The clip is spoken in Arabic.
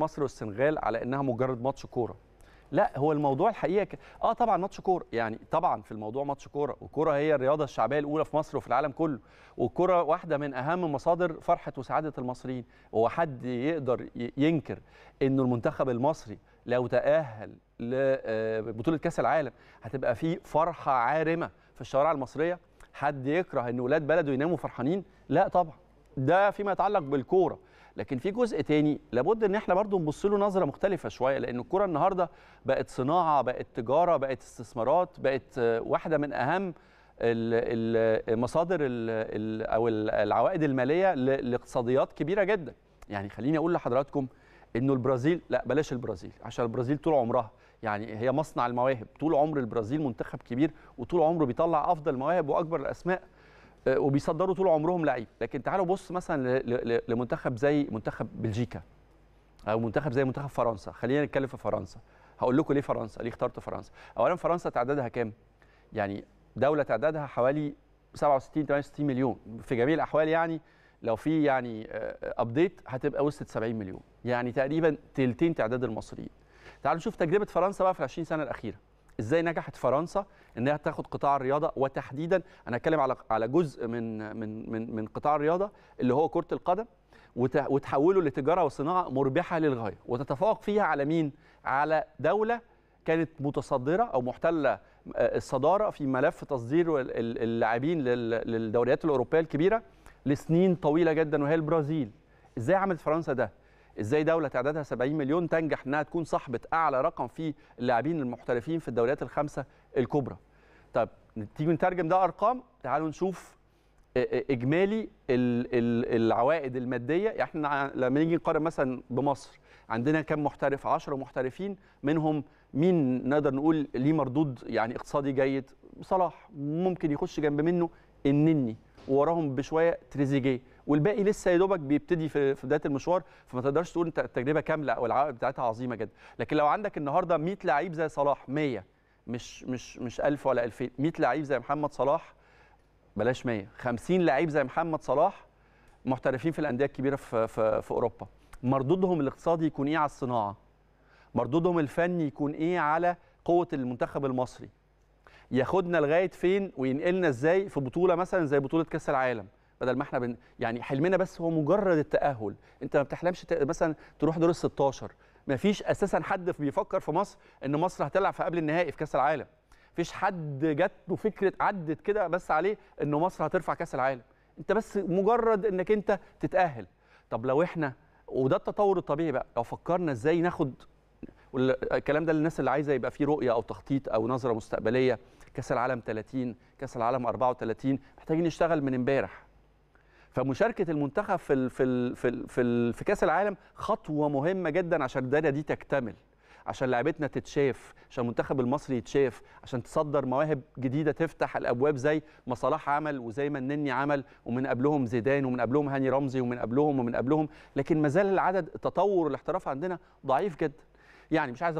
مصر والسنغال على انها مجرد ماتش كوره لا هو الموضوع الحقيقه اه طبعا ماتش كوره يعني طبعا في الموضوع ماتش كوره والكوره هي الرياضه الشعبيه الاولى في مصر وفي العالم كله والكوره واحده من اهم مصادر فرحه وسعاده المصريين هو حد يقدر ينكر انه المنتخب المصري لو تاهل لبطوله آه، كاس العالم هتبقى فيه فرحه عارمه في الشوارع المصريه حد يكره ان ولاد بلده يناموا فرحانين لا طبعا ده فيما يتعلق بالكوره لكن في جزء تاني لابد ان احنا برضو نبص له نظره مختلفه شويه لان الكره النهارده بقت صناعه بقت تجاره بقت استثمارات بقت آه، واحده من اهم المصادر او العوائد الماليه لاقتصاديات كبيره جدا يعني خليني اقول لحضراتكم انه البرازيل لا بلاش البرازيل عشان البرازيل طول عمرها يعني هي مصنع المواهب طول عمر البرازيل منتخب كبير وطول عمره بيطلع افضل المواهب واكبر الاسماء آه، وبيصدروا طول عمرهم لعيب لكن تعالوا بص مثلا لمنتخب زي منتخب بلجيكا او منتخب زي منتخب فرنسا خلينا نتكلم في فرنسا هقول لكم ليه فرنسا ليه اخترت فرنسا اولا فرنسا تعدادها كام يعني دوله تعدادها حوالي 67 68 مليون في جميع الاحوال يعني لو في يعني ابديت آه، هتبقى وصلت 70 مليون يعني تقريبا تلتين تعداد المصريين تعالوا نشوف تجربه فرنسا بقى في ال 20 سنه الاخيره ازاي نجحت فرنسا انها تاخد قطاع الرياضه وتحديدا انا هتكلم على على جزء من من من من قطاع الرياضه اللي هو كره القدم وتحوله لتجاره وصناعه مربحه للغايه وتتفوق فيها على مين؟ على دوله كانت متصدره او محتله آه، الصداره في ملف تصدير اللاعبين للدوريات الاوروبيه الكبيره لسنين طويله جدا وهي البرازيل. ازاي عملت فرنسا ده؟ ازاي دوله تعدادها 70 مليون تنجح انها تكون صاحبه اعلى رقم في اللاعبين المحترفين في الدوريات الخمسه الكبرى طب تيجي نترجم ده ارقام تعالوا نشوف آه، آه، اجمالي العوائد الماديه يعني احنا لما نيجي نقارن مثلا بمصر عندنا كم محترف 10 محترفين منهم مين نقدر نقول ليه مردود يعني اقتصادي جيد صلاح ممكن يخش جنب منه النني ووراهم بشويه تريزيجيه والباقي لسه يا دوبك بيبتدي في بدايه المشوار فما تقدرش تقول انت التجربه كامله او بتاعتها عظيمه جدا لكن لو عندك النهارده 100 لعيب زي صلاح 100 مش مش مش 1000 ولا 2000 100 لعيب زي محمد صلاح بلاش 100 50 لعيب زي محمد صلاح محترفين في الانديه الكبيره في في, في اوروبا مردودهم الاقتصادي يكون ايه على الصناعه مردودهم الفني يكون ايه على قوه المنتخب المصري ياخدنا لغايه فين وينقلنا ازاي في بطوله مثلا زي بطوله كاس العالم بدل ما احنا بن يعني حلمنا بس هو مجرد التاهل انت ما بتحلمش ت... مثلا تروح دور ال 16 ما فيش اساسا حد بيفكر في مصر ان مصر هتلعب في قبل النهائي في كاس العالم فيش حد جات له فكره عدت كده بس عليه ان مصر هترفع كاس العالم انت بس مجرد انك انت تتاهل طب لو احنا وده التطور الطبيعي بقى لو فكرنا ازاي ناخد الكلام ده للناس اللي عايزه يبقى في رؤيه او تخطيط او نظره مستقبليه كاس العالم 30 كاس العالم 34 محتاجين نشتغل من امبارح فمشاركه المنتخب في في في في, في كاس العالم خطوه مهمه جدا عشان الدنيا دي تكتمل عشان لعبتنا تتشاف عشان المنتخب المصري يتشاف عشان تصدر مواهب جديده تفتح الابواب زي ما صلاح عمل وزي ما النني عمل ومن قبلهم زيدان ومن قبلهم هاني رمزي ومن قبلهم ومن قبلهم لكن ما زال العدد تطور الاحتراف عندنا ضعيف جدا يعني مش عايز